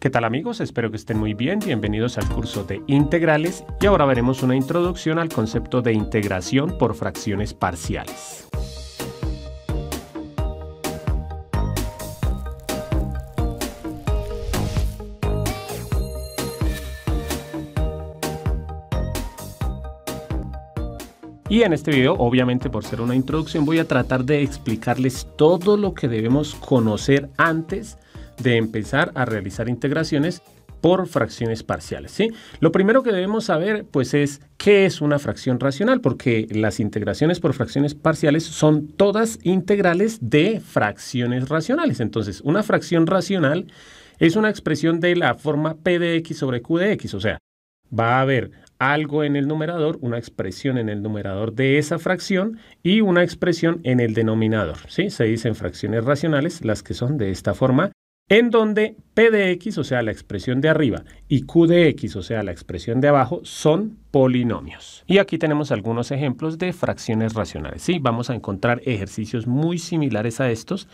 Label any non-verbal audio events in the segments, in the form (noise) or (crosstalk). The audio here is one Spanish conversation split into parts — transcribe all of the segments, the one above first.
¿Qué tal amigos? Espero que estén muy bien. Bienvenidos al curso de integrales y ahora veremos una introducción al concepto de integración por fracciones parciales. Y en este video, obviamente por ser una introducción, voy a tratar de explicarles todo lo que debemos conocer antes de empezar a realizar integraciones por fracciones parciales. ¿sí? Lo primero que debemos saber pues, es qué es una fracción racional, porque las integraciones por fracciones parciales son todas integrales de fracciones racionales. Entonces, una fracción racional es una expresión de la forma p de x sobre q de x, o sea, va a haber algo en el numerador, una expresión en el numerador de esa fracción y una expresión en el denominador. ¿sí? Se dicen fracciones racionales las que son de esta forma en donde P de x, o sea, la expresión de arriba, y Q de x, o sea, la expresión de abajo, son polinomios. Y aquí tenemos algunos ejemplos de fracciones racionales. Sí, vamos a encontrar ejercicios muy similares a estos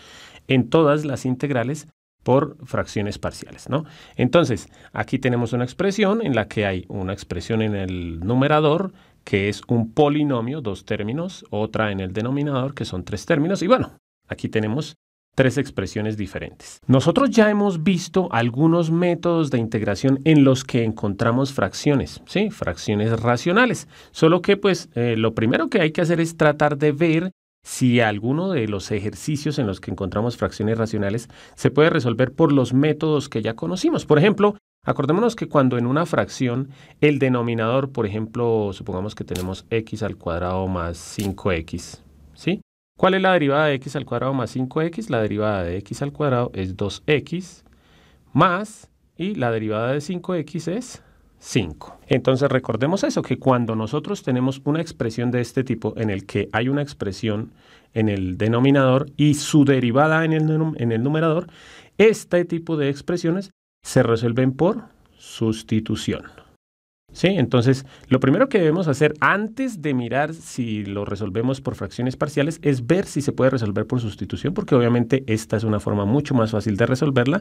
en todas las integrales por fracciones parciales, ¿no? Entonces, aquí tenemos una expresión en la que hay una expresión en el numerador que es un polinomio, dos términos, otra en el denominador que son tres términos, y bueno, aquí tenemos tres expresiones diferentes. Nosotros ya hemos visto algunos métodos de integración en los que encontramos fracciones, ¿sí? Fracciones racionales. Solo que pues eh, lo primero que hay que hacer es tratar de ver si alguno de los ejercicios en los que encontramos fracciones racionales se puede resolver por los métodos que ya conocimos. Por ejemplo, acordémonos que cuando en una fracción el denominador, por ejemplo, supongamos que tenemos x al cuadrado más 5x, ¿sí? ¿Cuál es la derivada de x al cuadrado más 5x? La derivada de x al cuadrado es 2x más y la derivada de 5x es 5. Entonces recordemos eso, que cuando nosotros tenemos una expresión de este tipo en el que hay una expresión en el denominador y su derivada en el, en el numerador, este tipo de expresiones se resuelven por sustitución. Sí, entonces lo primero que debemos hacer antes de mirar si lo resolvemos por fracciones parciales es ver si se puede resolver por sustitución, porque obviamente esta es una forma mucho más fácil de resolverla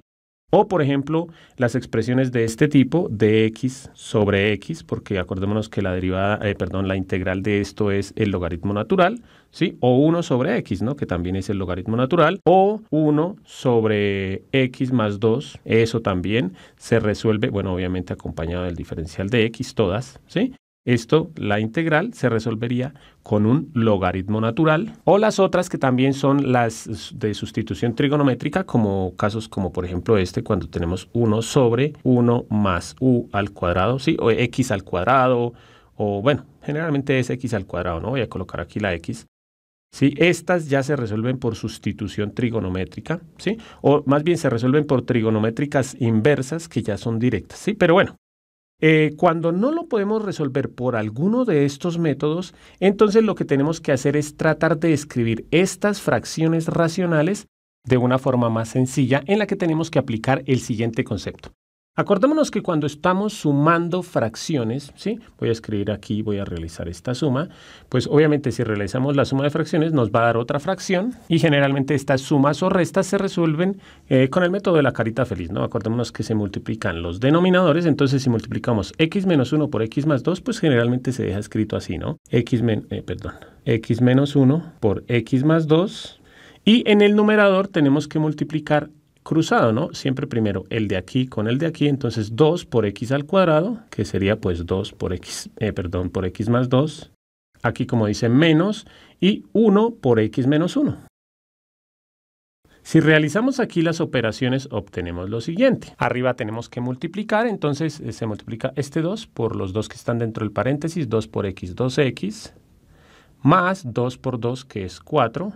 o, por ejemplo, las expresiones de este tipo, de x sobre x, porque acordémonos que la derivada, eh, perdón, la integral de esto es el logaritmo natural, ¿sí? O 1 sobre x, ¿no? Que también es el logaritmo natural. O 1 sobre x más 2, eso también se resuelve, bueno, obviamente acompañado del diferencial de x, todas, ¿sí? Esto, la integral, se resolvería con un logaritmo natural o las otras que también son las de sustitución trigonométrica, como casos como por ejemplo este, cuando tenemos 1 sobre 1 más u al cuadrado, ¿sí? o x al cuadrado, o bueno, generalmente es x al cuadrado, ¿no? Voy a colocar aquí la x. ¿Sí? Estas ya se resuelven por sustitución trigonométrica, ¿sí? o más bien se resuelven por trigonométricas inversas que ya son directas. ¿sí? Pero bueno, eh, cuando no lo podemos resolver por alguno de estos métodos, entonces lo que tenemos que hacer es tratar de escribir estas fracciones racionales de una forma más sencilla en la que tenemos que aplicar el siguiente concepto. Acordémonos que cuando estamos sumando fracciones, ¿sí? voy a escribir aquí, voy a realizar esta suma, pues obviamente si realizamos la suma de fracciones nos va a dar otra fracción y generalmente estas sumas o restas se resuelven eh, con el método de la carita feliz. ¿no? Acordémonos que se multiplican los denominadores, entonces si multiplicamos x menos 1 por x más 2, pues generalmente se deja escrito así, ¿no? x, eh, perdón, x menos 1 por x más 2 y en el numerador tenemos que multiplicar cruzado, ¿no? Siempre primero el de aquí con el de aquí, entonces 2 por x al cuadrado, que sería pues 2 por x, eh, perdón, por x más 2, aquí como dice menos, y 1 por x menos 1. Si realizamos aquí las operaciones, obtenemos lo siguiente. Arriba tenemos que multiplicar, entonces eh, se multiplica este 2 por los dos que están dentro del paréntesis, 2 por x, 2x, más 2 por 2, que es 4,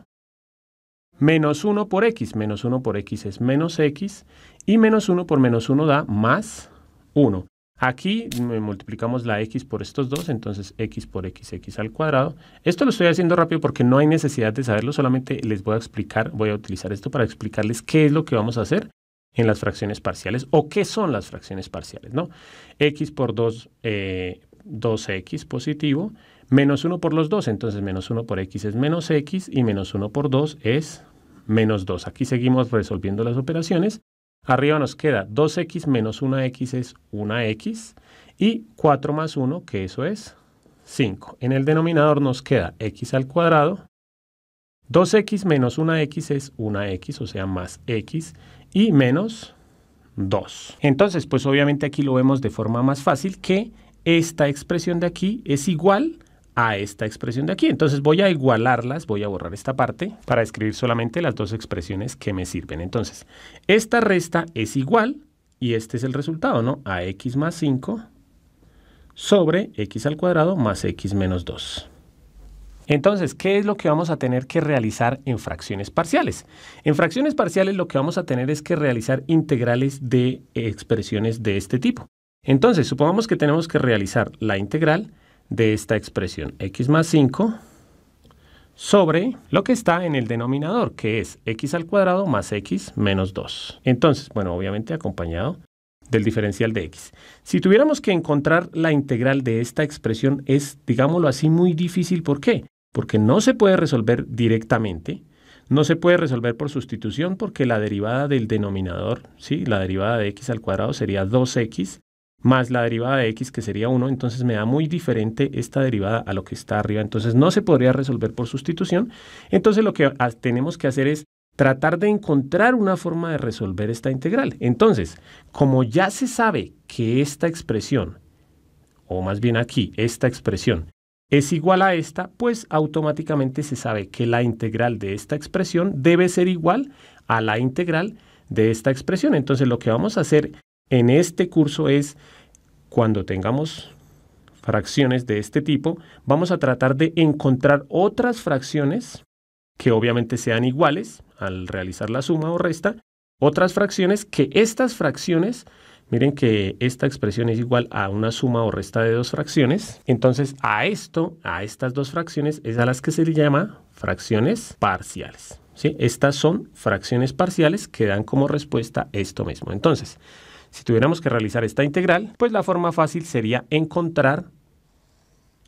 menos 1 por x, menos 1 por x es menos x, y menos 1 por menos 1 da más 1. Aquí mm, multiplicamos la x por estos dos, entonces x por x, x al cuadrado. Esto lo estoy haciendo rápido porque no hay necesidad de saberlo, solamente les voy a explicar, voy a utilizar esto para explicarles qué es lo que vamos a hacer en las fracciones parciales o qué son las fracciones parciales, ¿no? x por 2, 2x eh, positivo, menos 1 por los dos, entonces menos 1 por x es menos x y menos 1 por 2 es menos 2. Aquí seguimos resolviendo las operaciones. Arriba nos queda 2x menos 1x es 1x y 4 más 1, que eso es 5. En el denominador nos queda x al cuadrado. 2x menos 1x es 1x, o sea, más x, y menos 2. Entonces, pues obviamente aquí lo vemos de forma más fácil que esta expresión de aquí es igual a a esta expresión de aquí. Entonces voy a igualarlas, voy a borrar esta parte para escribir solamente las dos expresiones que me sirven. Entonces, esta resta es igual, y este es el resultado, ¿no? A x más 5 sobre x al cuadrado más x menos 2. Entonces, ¿qué es lo que vamos a tener que realizar en fracciones parciales? En fracciones parciales lo que vamos a tener es que realizar integrales de expresiones de este tipo. Entonces, supongamos que tenemos que realizar la integral de esta expresión, x más 5 sobre lo que está en el denominador, que es x al cuadrado más x menos 2. Entonces, bueno, obviamente acompañado del diferencial de x. Si tuviéramos que encontrar la integral de esta expresión es, digámoslo así, muy difícil. ¿Por qué? Porque no se puede resolver directamente, no se puede resolver por sustitución porque la derivada del denominador, ¿sí? la derivada de x al cuadrado sería 2x más la derivada de x que sería 1, entonces me da muy diferente esta derivada a lo que está arriba, entonces no se podría resolver por sustitución, entonces lo que tenemos que hacer es tratar de encontrar una forma de resolver esta integral. Entonces, como ya se sabe que esta expresión, o más bien aquí, esta expresión, es igual a esta, pues automáticamente se sabe que la integral de esta expresión debe ser igual a la integral de esta expresión. Entonces, lo que vamos a hacer en este curso es cuando tengamos fracciones de este tipo, vamos a tratar de encontrar otras fracciones que obviamente sean iguales al realizar la suma o resta, otras fracciones que estas fracciones, miren que esta expresión es igual a una suma o resta de dos fracciones, entonces a esto, a estas dos fracciones, es a las que se le llama fracciones parciales. ¿sí? Estas son fracciones parciales que dan como respuesta esto mismo. Entonces, si tuviéramos que realizar esta integral, pues la forma fácil sería encontrar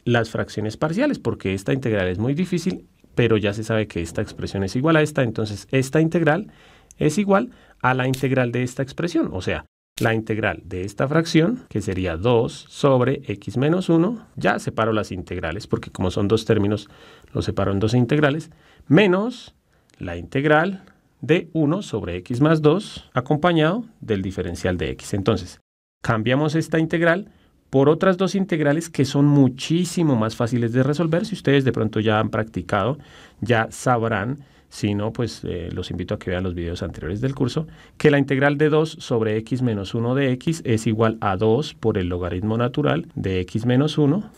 las fracciones parciales, porque esta integral es muy difícil, pero ya se sabe que esta expresión es igual a esta, entonces esta integral es igual a la integral de esta expresión, o sea, la integral de esta fracción, que sería 2 sobre x menos 1, ya separo las integrales, porque como son dos términos, los separo en dos integrales, menos la integral de 1 sobre x más 2 acompañado del diferencial de x. Entonces, cambiamos esta integral por otras dos integrales que son muchísimo más fáciles de resolver. Si ustedes de pronto ya han practicado, ya sabrán, si no, pues eh, los invito a que vean los videos anteriores del curso, que la integral de 2 sobre x menos 1 de x es igual a 2 por el logaritmo natural de x menos 1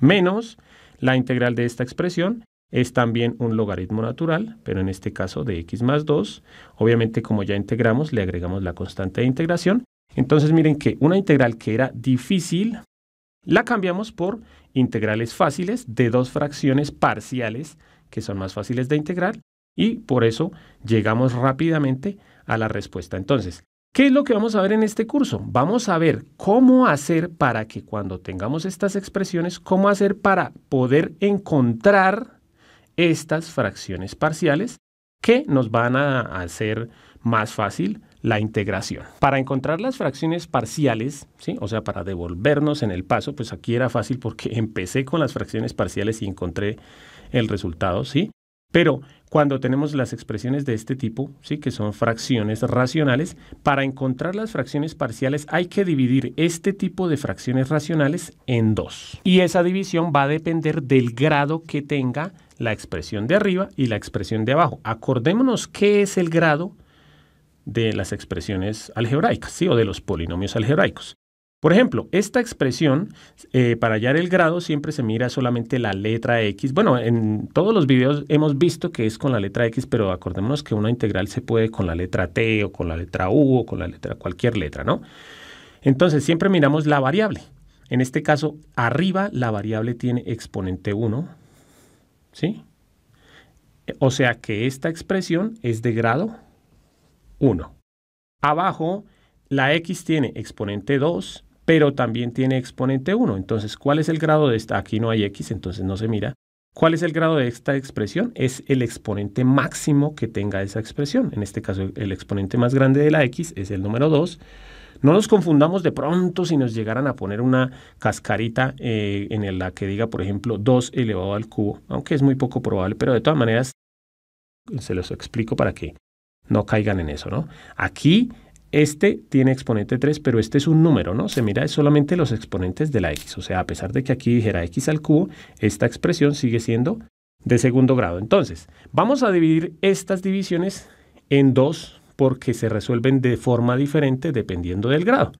menos la integral de esta expresión es también un logaritmo natural, pero en este caso de x más 2. Obviamente como ya integramos, le agregamos la constante de integración. Entonces miren que una integral que era difícil, la cambiamos por integrales fáciles de dos fracciones parciales que son más fáciles de integrar y por eso llegamos rápidamente a la respuesta. Entonces, ¿Qué es lo que vamos a ver en este curso? Vamos a ver cómo hacer para que cuando tengamos estas expresiones, cómo hacer para poder encontrar estas fracciones parciales que nos van a hacer más fácil la integración. Para encontrar las fracciones parciales, ¿sí? o sea, para devolvernos en el paso, pues aquí era fácil porque (laughs) empecé con las fracciones parciales y encontré el resultado, ¿sí? Pero cuando tenemos las expresiones de este tipo, ¿sí? que son fracciones racionales, para encontrar las fracciones parciales hay que dividir este tipo de fracciones racionales en dos. Y esa división va a depender del grado que tenga la expresión de arriba y la expresión de abajo. Acordémonos qué es el grado de las expresiones algebraicas, ¿sí? o de los polinomios algebraicos. Por ejemplo, esta expresión, eh, para hallar el grado, siempre se mira solamente la letra x. Bueno, en todos los videos hemos visto que es con la letra x, pero acordémonos que una integral se puede con la letra t o con la letra u o con la letra cualquier letra, ¿no? Entonces, siempre miramos la variable. En este caso, arriba la variable tiene exponente 1, ¿sí? O sea que esta expresión es de grado 1. Abajo, la x tiene exponente 2, pero también tiene exponente 1. Entonces, ¿cuál es el grado de esta? Aquí no hay x, entonces no se mira. ¿Cuál es el grado de esta expresión? Es el exponente máximo que tenga esa expresión. En este caso, el exponente más grande de la x es el número 2 no nos confundamos de pronto si nos llegaran a poner una cascarita eh, en la que diga, por ejemplo, 2 elevado al cubo, aunque es muy poco probable, pero de todas maneras se los explico para que no caigan en eso, ¿no? Aquí este tiene exponente 3, pero este es un número, ¿no? Se mira solamente los exponentes de la x. O sea, a pesar de que aquí dijera x al cubo, esta expresión sigue siendo de segundo grado. Entonces, vamos a dividir estas divisiones en dos porque se resuelven de forma diferente dependiendo del grado.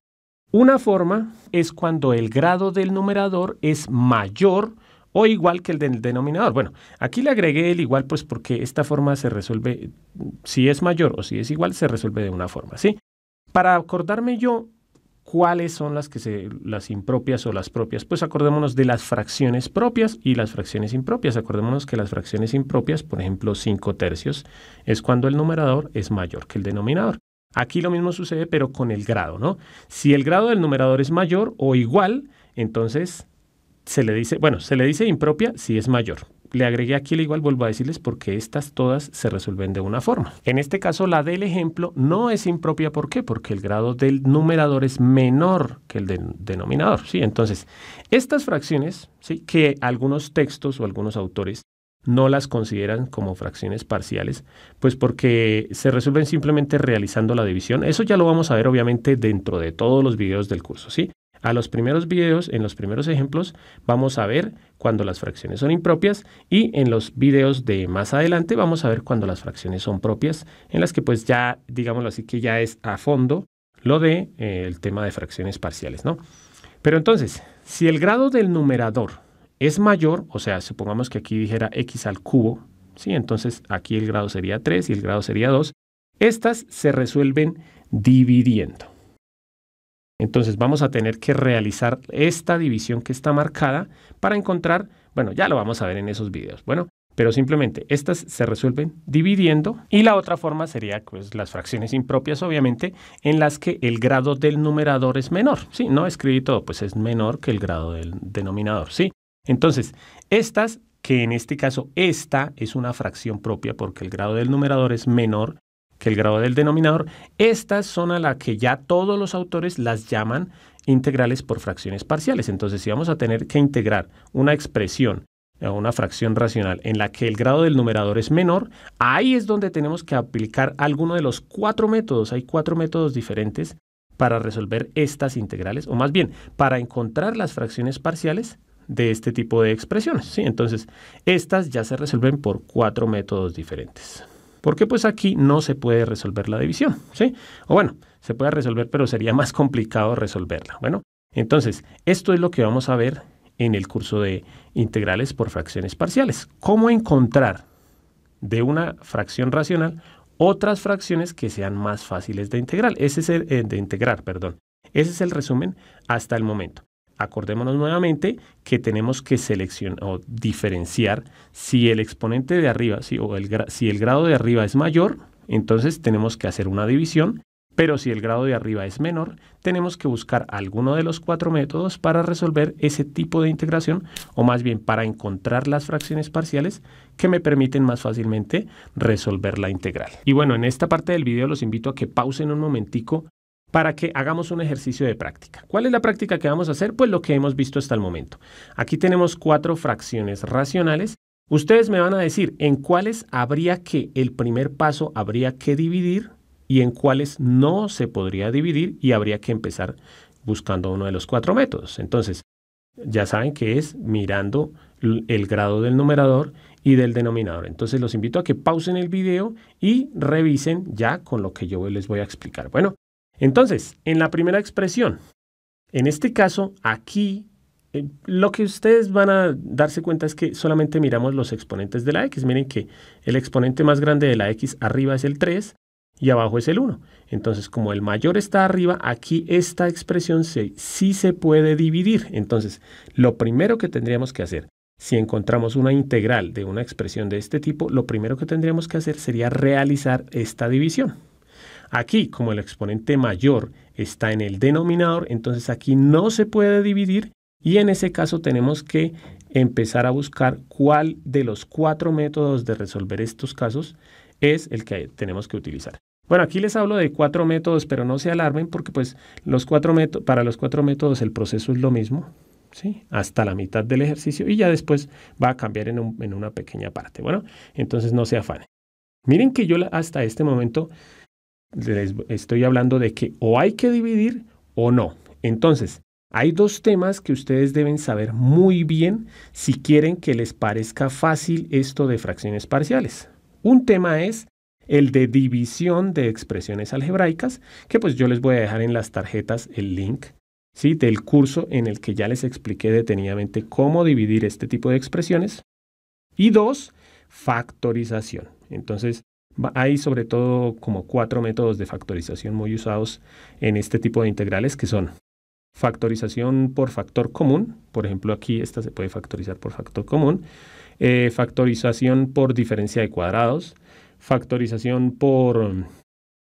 Una forma es cuando el grado del numerador es mayor o igual que el del denominador. Bueno, aquí le agregué el igual pues porque esta forma se resuelve, mm, si es mayor o si es igual, se resuelve de una forma, ¿sí? Para acordarme yo ¿Cuáles son las que se, las impropias o las propias? Pues acordémonos de las fracciones propias y las fracciones impropias. Acordémonos que las fracciones impropias, por ejemplo, 5 tercios, es cuando el numerador es mayor que el denominador. Aquí lo mismo sucede, pero con el grado, ¿no? Si el grado del numerador es mayor o igual, entonces se le dice, bueno, se le dice impropia si es mayor, le agregué aquí el igual, vuelvo a decirles, porque estas todas se resuelven de una forma. En este caso, la del ejemplo no es impropia. ¿Por qué? Porque el grado del numerador es menor que el del denominador. ¿sí? Entonces, estas fracciones, ¿sí? que algunos textos o algunos autores no las consideran como fracciones parciales, pues porque se resuelven simplemente realizando la división. Eso ya lo vamos a ver obviamente dentro de todos los videos del curso, ¿sí? A los primeros videos, en los primeros ejemplos, vamos a ver cuando las fracciones son impropias y en los videos de más adelante vamos a ver cuando las fracciones son propias, en las que pues ya, digámoslo así, que ya es a fondo lo de eh, el tema de fracciones parciales, ¿no? Pero entonces, si el grado del numerador es mayor, o sea, supongamos que aquí dijera x al cubo, ¿sí? Entonces aquí el grado sería 3 y el grado sería 2. Estas se resuelven dividiendo. Entonces vamos a tener que realizar esta división que está marcada para encontrar, bueno, ya lo vamos a ver en esos videos. Bueno, pero simplemente estas se resuelven dividiendo y la otra forma sería pues las fracciones impropias obviamente en las que el grado del numerador es menor, ¿sí? No escribí todo, pues es menor que el grado del denominador, ¿sí? Entonces, estas que en este caso esta es una fracción propia porque el grado del numerador es menor el grado del denominador, estas son a la que ya todos los autores las llaman integrales por fracciones parciales. Entonces, si vamos a tener que integrar una expresión o eh, una fracción racional en la que el grado del numerador es menor, ahí es donde tenemos que aplicar alguno de los cuatro métodos. Hay cuatro métodos diferentes para resolver estas integrales, o más bien, para encontrar las fracciones parciales de este tipo de expresiones. ¿sí? Entonces, estas ya se resuelven por cuatro métodos diferentes qué? pues aquí no se puede resolver la división, ¿sí? O bueno, se puede resolver, pero sería más complicado resolverla. Bueno, entonces, esto es lo que vamos a ver en el curso de integrales por fracciones parciales. ¿Cómo encontrar de una fracción racional otras fracciones que sean más fáciles de integrar? Ese es el, eh, de integrar, perdón. Ese es el resumen hasta el momento acordémonos nuevamente que tenemos que seleccionar o diferenciar si el exponente de arriba, si, o el, si el grado de arriba es mayor, entonces tenemos que hacer una división, pero si el grado de arriba es menor, tenemos que buscar alguno de los cuatro métodos para resolver ese tipo de integración, o más bien para encontrar las fracciones parciales que me permiten más fácilmente resolver la integral. Y bueno, en esta parte del video los invito a que pausen un momentico para que hagamos un ejercicio de práctica. ¿Cuál es la práctica que vamos a hacer? Pues lo que hemos visto hasta el momento. Aquí tenemos cuatro fracciones racionales. Ustedes me van a decir en cuáles habría que, el primer paso habría que dividir y en cuáles no se podría dividir y habría que empezar buscando uno de los cuatro métodos. Entonces, ya saben que es mirando el grado del numerador y del denominador. Entonces los invito a que pausen el video y revisen ya con lo que yo les voy a explicar. Bueno, entonces, en la primera expresión, en este caso, aquí eh, lo que ustedes van a darse cuenta es que solamente miramos los exponentes de la x. Miren que el exponente más grande de la x arriba es el 3 y abajo es el 1. Entonces, como el mayor está arriba, aquí esta expresión sí se puede dividir. Entonces, lo primero que tendríamos que hacer, si encontramos una integral de una expresión de este tipo, lo primero que tendríamos que hacer sería realizar esta división. Aquí, como el exponente mayor está en el denominador, entonces aquí no se puede dividir y en ese caso tenemos que empezar a buscar cuál de los cuatro métodos de resolver estos casos es el que tenemos que utilizar. Bueno, aquí les hablo de cuatro métodos, pero no se alarmen porque pues los cuatro para los cuatro métodos el proceso es lo mismo, ¿sí? Hasta la mitad del ejercicio y ya después va a cambiar en, en una pequeña parte. Bueno, entonces no se afanen. Miren que yo hasta este momento estoy hablando de que o hay que dividir o no. Entonces, hay dos temas que ustedes deben saber muy bien si quieren que les parezca fácil esto de fracciones parciales. Un tema es el de división de expresiones algebraicas, que pues yo les voy a dejar en las tarjetas el link del curso en el que ya les expliqué detenidamente cómo dividir este tipo de expresiones. Y dos, factorización. Entonces, hay sobre todo como cuatro métodos de factorización muy usados en este tipo de integrales que son factorización por factor común, por ejemplo aquí esta se puede factorizar por factor común, eh, factorización por diferencia de cuadrados, factorización por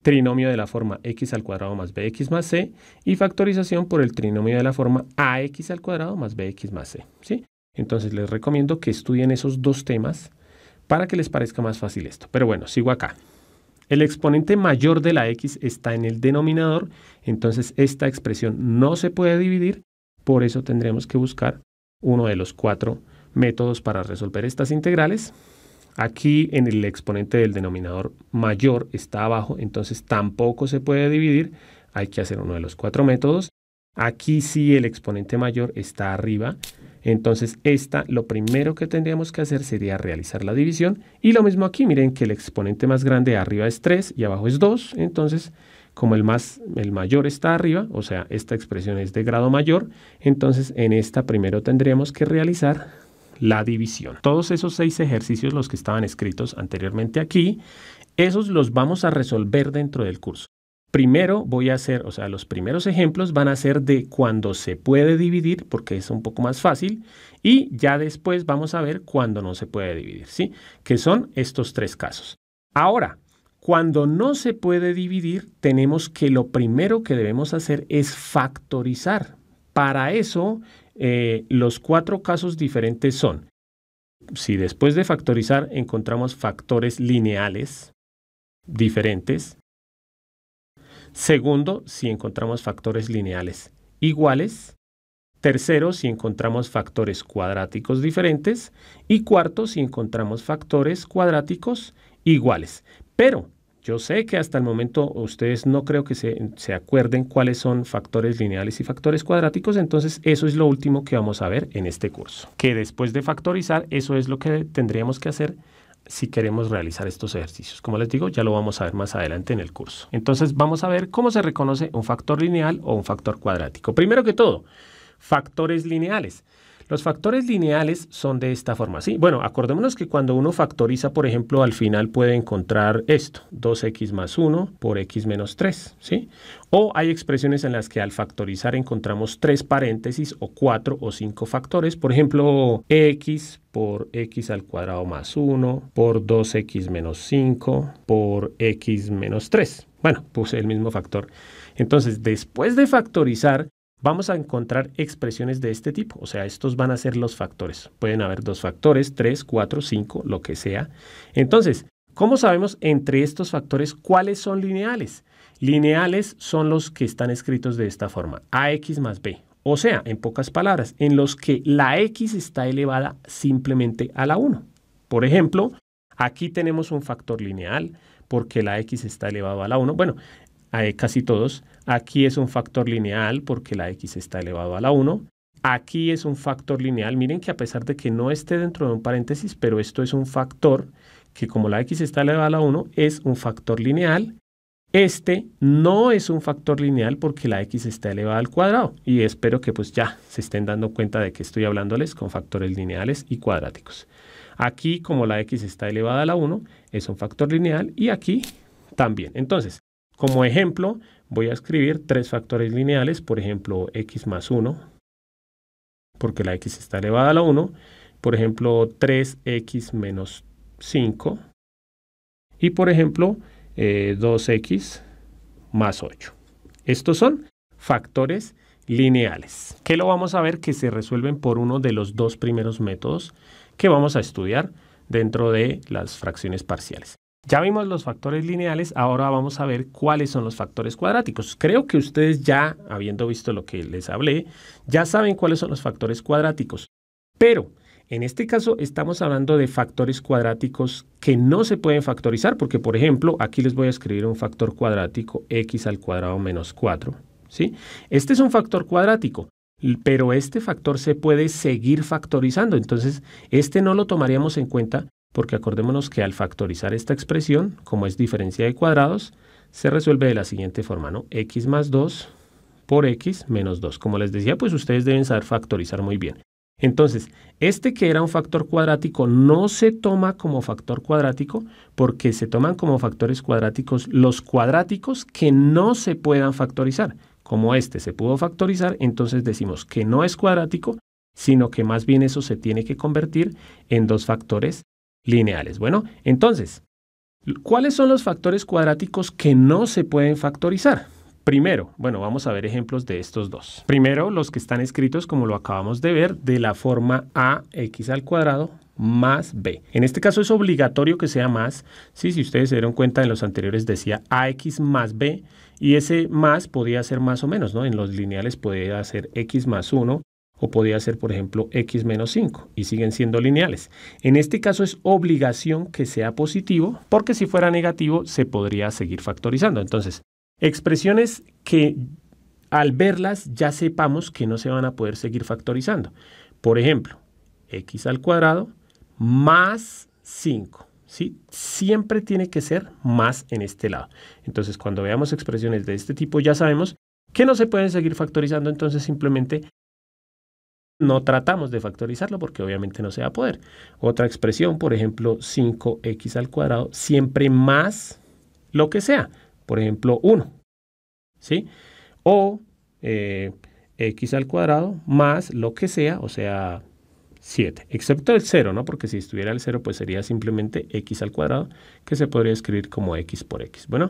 trinomio de la forma x al cuadrado más bx más c y factorización por el trinomio de la forma ax al cuadrado más bx más c. Entonces les recomiendo que estudien esos dos temas para que les parezca más fácil esto. Pero bueno, sigo acá. El exponente mayor de la x está en el denominador, entonces esta expresión no se puede dividir, por eso tendremos que buscar uno de los cuatro métodos para resolver estas integrales. Aquí en el exponente del denominador mayor está abajo, entonces tampoco se puede dividir, hay que hacer uno de los cuatro métodos. Aquí sí el exponente mayor está arriba, entonces, esta lo primero que tendríamos que hacer sería realizar la división. Y lo mismo aquí, miren que el exponente más grande arriba es 3 y abajo es 2. Entonces, como el, más, el mayor está arriba, o sea, esta expresión es de grado mayor, entonces en esta primero tendríamos que realizar la división. Todos esos seis ejercicios, los que estaban escritos anteriormente aquí, esos los vamos a resolver dentro del curso primero voy a hacer, o sea, los primeros ejemplos van a ser de cuando se puede dividir, porque es un poco más fácil, y ya después vamos a ver cuando no se puede dividir, ¿sí? Que son estos tres casos. Ahora, cuando no se puede dividir, tenemos que lo primero que debemos hacer es factorizar. Para eso, eh, los cuatro casos diferentes son, si después de factorizar encontramos factores lineales diferentes, Segundo, si encontramos factores lineales iguales. Tercero, si encontramos factores cuadráticos diferentes. Y cuarto, si encontramos factores cuadráticos iguales. Pero yo sé que hasta el momento ustedes no creo que se, se, acuerden cuáles son factores lineales y factores cuadráticos, entonces eso es lo último que vamos a ver en este curso. Que después de factorizar, eso es lo que tendríamos que hacer si queremos realizar estos ejercicios. Como les digo, ya lo vamos a ver más adelante en el curso. Entonces vamos a ver cómo se reconoce un factor lineal o un factor cuadrático. Primero que todo, factores lineales. Los factores lineales son de esta forma. ¿sí? Bueno, acordémonos que cuando uno factoriza, por ejemplo, al final puede encontrar esto, 2x más 1 por x menos 3. ¿sí? O hay expresiones en las que al factorizar encontramos tres paréntesis o cuatro o cinco factores. Por ejemplo, x por x al cuadrado más 1, por 2x menos 5, por x menos 3. Bueno, puse el mismo factor. Entonces, después de factorizar, vamos a encontrar expresiones de este tipo. O sea, estos van a ser los factores. Pueden haber dos factores, tres, cuatro, cinco, lo que sea. Entonces, ¿cómo sabemos entre estos factores cuáles son lineales? Lineales son los que están escritos de esta forma, AX más B. O sea, en pocas palabras, en los que la X está elevada simplemente a la 1. Por ejemplo, aquí tenemos un factor lineal porque la X está elevado a la 1. Bueno, eh, casi todos. Aquí es un factor lineal porque la x está elevado a la 1. Aquí es un factor lineal. Miren que a pesar de que no esté dentro de un paréntesis, pero esto es un factor que como la x está elevada a la 1 es un factor lineal. Este no es un factor lineal porque la x está elevada al cuadrado y espero que pues ya se estén dando cuenta de que estoy hablándoles con factores lineales y cuadráticos. Aquí como la x está elevada a la 1 es un factor lineal y aquí también. Entonces, como ejemplo, voy a escribir tres factores lineales, por ejemplo, x más 1, porque la x está elevada a la 1, por ejemplo, 3x menos 5, y por ejemplo, 2x eh, más 8. Estos son factores lineales, que lo vamos a ver que se resuelven por uno de los dos primeros métodos que vamos a estudiar dentro de las fracciones parciales. Ya vimos los factores lineales, ahora vamos a ver cuáles son los factores cuadráticos. Creo que ustedes ya, habiendo visto lo que les hablé, ya saben cuáles son los factores cuadráticos. Pero en este caso estamos hablando de factores cuadráticos que no se pueden factorizar, porque por ejemplo, aquí les voy a escribir un factor cuadrático x al cuadrado menos 4. ¿sí? Este es un factor cuadrático, pero este factor se puede seguir factorizando, entonces este no lo tomaríamos en cuenta porque acordémonos que al factorizar esta expresión, como es diferencia de cuadrados, se resuelve de la siguiente forma, ¿no? x más 2 por x menos 2. Como les decía, pues ustedes deben saber factorizar muy bien. Entonces, este que era un factor cuadrático no se toma como factor cuadrático porque se toman como factores cuadráticos los cuadráticos que no se puedan factorizar. Como este se pudo factorizar, entonces decimos que no es cuadrático, sino que más bien eso se tiene que convertir en dos factores lineales. Bueno, entonces, ¿cuáles son los factores cuadráticos que no se pueden factorizar? Primero, bueno, vamos a ver ejemplos de estos dos. Primero, los que están escritos, como lo acabamos de ver, de la forma ax al cuadrado más b. En este caso es obligatorio que sea más. Sí, si ustedes se dieron cuenta, en los anteriores decía ax más b y ese más podía ser más o menos, ¿no? En los lineales podía ser x más 1 o podía ser, por ejemplo, x menos 5 y siguen siendo lineales. En este caso es obligación que sea positivo porque si fuera negativo se podría seguir factorizando. Entonces, expresiones que al verlas ya sepamos que no se van a poder seguir factorizando. Por ejemplo, x al cuadrado más 5. ¿sí? Siempre tiene que ser más en este lado. Entonces, cuando veamos expresiones de este tipo, ya sabemos que no se pueden seguir factorizando, entonces simplemente no tratamos de factorizarlo porque obviamente no se va a poder. Otra expresión, por ejemplo, 5x al cuadrado, siempre más lo que sea. Por ejemplo, 1. ¿Sí? O x eh, al cuadrado más lo que sea, o sea, 7. Excepto el 0, ¿no? Porque si estuviera el 0, pues sería simplemente x al cuadrado, que se podría escribir como x por x. Bueno,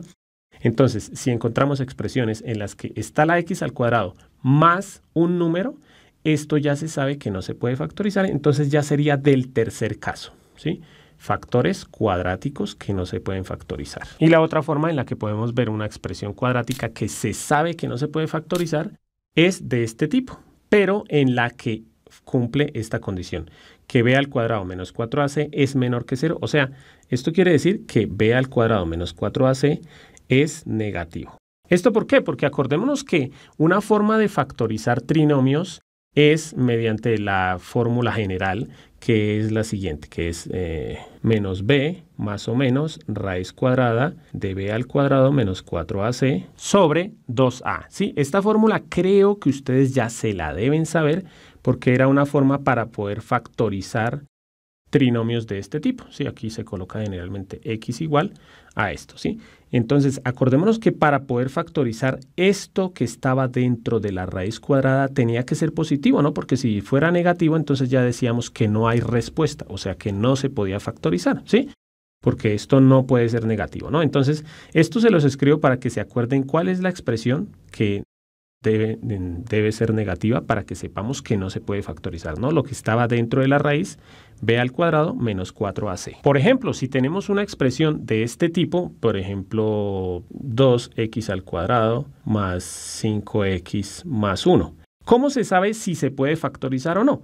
entonces, si encontramos expresiones en las que está la x al cuadrado más un número, esto ya se sabe que no se puede factorizar, entonces ya sería del tercer caso, ¿sí? Factores cuadráticos que no se pueden factorizar. Y la otra forma en la que podemos ver una expresión cuadrática que se sabe que no se puede factorizar es de este tipo, pero en la que cumple esta condición, que b al cuadrado menos 4ac es menor que 0. O sea, esto quiere decir que b al cuadrado menos 4ac es negativo. ¿Esto por qué? Porque acordémonos que una forma de factorizar trinomios es mediante la fórmula general que es la siguiente, que es eh, menos b más o menos raíz cuadrada de b al cuadrado menos 4ac sobre 2a. ¿sí? Esta fórmula creo que ustedes ya se la deben saber porque era una forma para poder factorizar trinomios de este tipo. ¿sí? Aquí se coloca generalmente x igual a esto. ¿sí? Entonces, acordémonos que para poder factorizar esto que estaba dentro de la raíz cuadrada tenía que ser positivo, ¿no? Porque si fuera negativo, entonces ya decíamos que no hay respuesta, o sea que no se podía factorizar, ¿sí? Porque esto no puede ser negativo, ¿no? Entonces, esto se los escribo para que se acuerden cuál es la expresión que debe, ser negativa para que sepamos que no se puede factorizar, ¿no? Lo que estaba dentro de la raíz, b al cuadrado menos 4ac. Por ejemplo, si tenemos una expresión de este tipo, por ejemplo, 2x al cuadrado más 5x más 1, ¿cómo se sabe si se puede factorizar o no?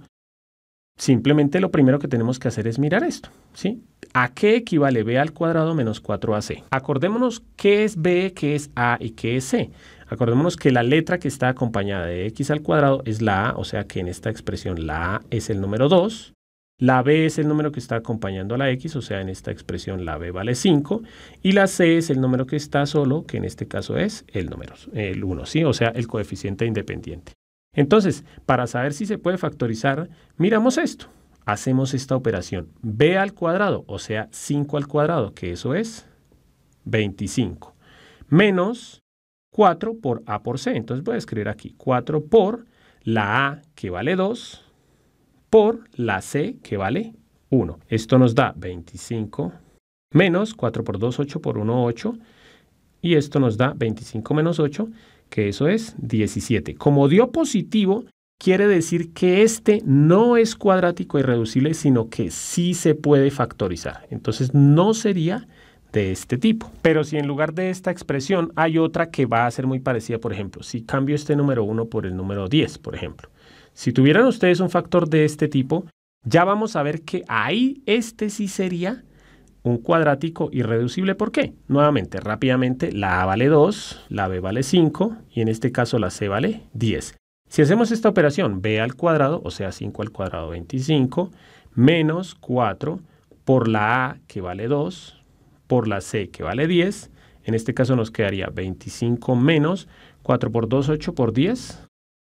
Simplemente lo primero que tenemos que hacer es mirar esto, ¿sí? ¿A qué equivale b al cuadrado menos 4ac? Acordémonos qué es b, qué es a y qué es c. Acordémonos que la letra que está acompañada de x al cuadrado es la a, o sea que en esta expresión la a es el número 2, la b es el número que está acompañando a la x, o sea en esta expresión la b vale 5, y la c es el número que está solo, que en este caso es el número el 1, ¿sí? o sea el coeficiente independiente. Entonces, para saber si se puede factorizar, miramos esto. Hacemos esta operación b al cuadrado, o sea 5 al cuadrado, que eso es 25, menos 4 por A por C. Entonces voy a escribir aquí 4 por la A que vale 2 por la C que vale 1. Esto nos da 25 menos 4 por 2, 8 por 1, 8. Y esto nos da 25 menos 8, que eso es 17. Como dio positivo, quiere decir que este no es cuadrático e irreducible, sino que sí se puede factorizar. Entonces no sería de este tipo. Pero si en lugar de esta expresión hay otra que va a ser muy parecida, por ejemplo, si cambio este número 1 por el número 10, por ejemplo. Si tuvieran ustedes un factor de este tipo, ya vamos a ver que ahí este sí sería un cuadrático irreducible. ¿Por qué? Nuevamente, rápidamente, la A vale 2, la B vale 5 y en este caso la C vale 10. Si hacemos esta operación, B al cuadrado, o sea 5 al cuadrado 25, menos 4 por la A que vale 2, por la C, que vale 10. En este caso nos quedaría 25 menos 4 por 2, 8 por 10,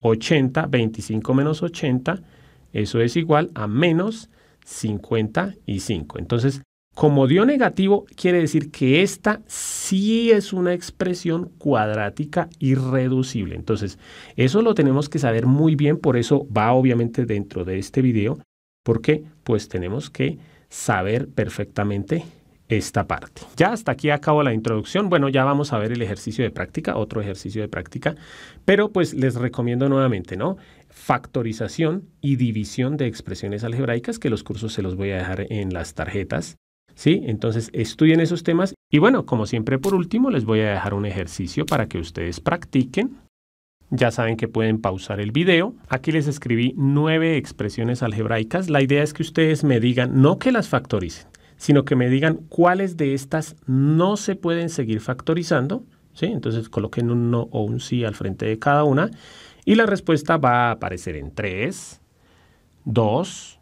80, 25 menos 80, eso es igual a menos 55. Entonces, como dio negativo, quiere decir que esta sí es una expresión cuadrática irreducible. Entonces, eso lo tenemos que saber muy bien, por eso va obviamente dentro de este video, porque pues tenemos que saber perfectamente esta parte. Ya hasta aquí acabo la introducción. Bueno, ya vamos a ver el ejercicio de práctica, otro ejercicio de práctica, pero pues les recomiendo nuevamente, ¿no? Factorización y división de expresiones algebraicas, que los cursos se los voy a dejar en las tarjetas. ¿Sí? Entonces estudien esos temas y bueno, como siempre por último les voy a dejar un ejercicio para que ustedes practiquen. Ya saben que pueden pausar el video. Aquí les escribí nueve expresiones algebraicas. La idea es que ustedes me digan no que las factoricen, sino que me digan cuáles de estas no se pueden seguir factorizando. ¿sí? Entonces coloquen un no o un sí al frente de cada una y la respuesta va a aparecer en 3, 2,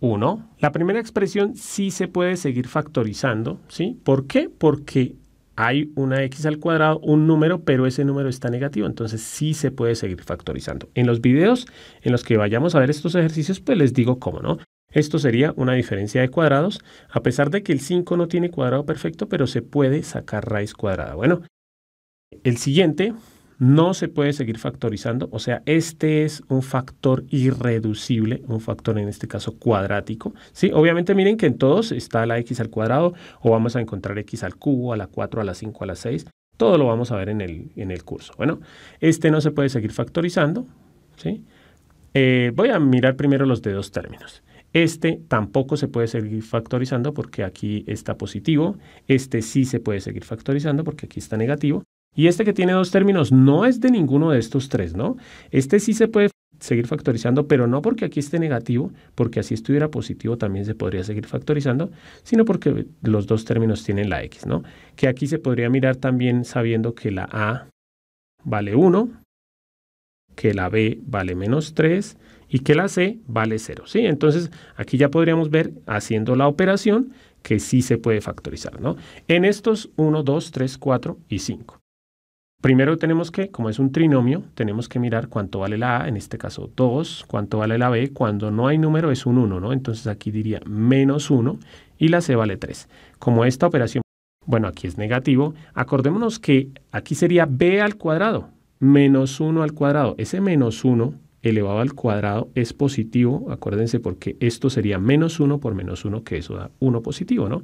1. La primera expresión sí se puede seguir factorizando. ¿sí? ¿Por qué? Porque hay una x al cuadrado, un número, pero ese número está negativo, entonces sí se puede seguir factorizando. En los videos en los que vayamos a ver estos ejercicios, pues les digo cómo, ¿no? Esto sería una diferencia de cuadrados, a pesar de que el 5 no tiene cuadrado perfecto, pero se puede sacar raíz cuadrada. Bueno, el siguiente no se puede seguir factorizando, o sea, este es un factor irreducible, un factor en este caso cuadrático. Sí, obviamente miren que en todos está la x al cuadrado o vamos a encontrar x al cubo, a la 4, a la 5, a la 6. Todo lo vamos a ver en el, curso. Bueno, este no se puede seguir factorizando. ¿sí? Eh, voy a mirar primero los de dos términos. Este tampoco se puede seguir factorizando porque aquí está positivo. Este sí se puede seguir factorizando porque aquí está negativo. Y este que tiene dos términos no es de ninguno de estos tres, ¿no? Este sí se puede seguir factorizando, pero no porque aquí esté negativo, porque así estuviera positivo también se podría seguir factorizando, sino porque los dos términos tienen la x, ¿no? Que aquí se podría mirar también sabiendo que la a vale 1, que la b vale menos 3, y que la C vale 0. ¿sí? Entonces aquí ya podríamos ver haciendo la operación que sí se puede factorizar. ¿no? En estos 1, 2, 3, 4 y 5. Primero tenemos que, como es un trinomio, tenemos que mirar cuánto vale la A, en este caso 2, cuánto vale la B, cuando no hay número es un 1, ¿no? Entonces aquí diría menos 1 y la C vale 3. Como esta operación, bueno, aquí es negativo, acordémonos que aquí sería B al cuadrado, menos 1 al cuadrado. Ese menos 1 elevado al cuadrado es positivo, acuérdense porque esto sería menos 1 por menos 1, que eso da 1 positivo, ¿no?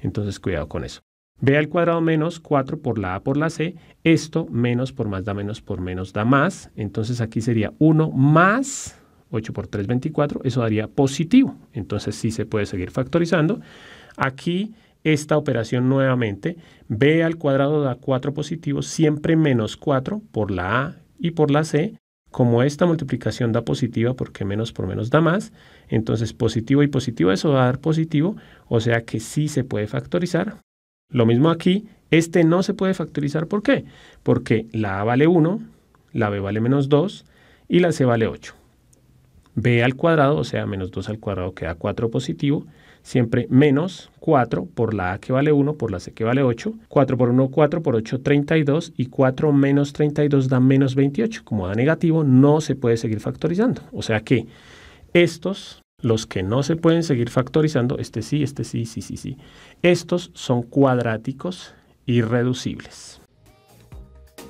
Entonces cuidado con eso. B al cuadrado menos 4 por la A por la C, esto menos por más da menos por menos da más, entonces aquí sería 1 más 8 por 3, 24, eso daría positivo, entonces sí se puede seguir factorizando. Aquí esta operación nuevamente, B al cuadrado da 4 positivo, siempre menos 4 por la A y por la C, como esta multiplicación da positiva porque menos por menos da más, entonces positivo y positivo eso va a dar positivo, o sea que sí se puede factorizar. Lo mismo aquí, este no se puede factorizar, ¿por qué? Porque la A vale 1, la B vale menos 2 y la C vale 8. B al cuadrado, o sea, menos 2 al cuadrado queda 4 positivo, siempre menos 4 por la A que vale 1, por la C que vale 8, 4 por 1, 4 por 8, 32 y 4 menos 32 da menos 28. Como da negativo, no se puede seguir factorizando. O sea que estos, los que no se pueden seguir factorizando, este sí, este sí, sí, sí, sí, estos son cuadráticos irreducibles.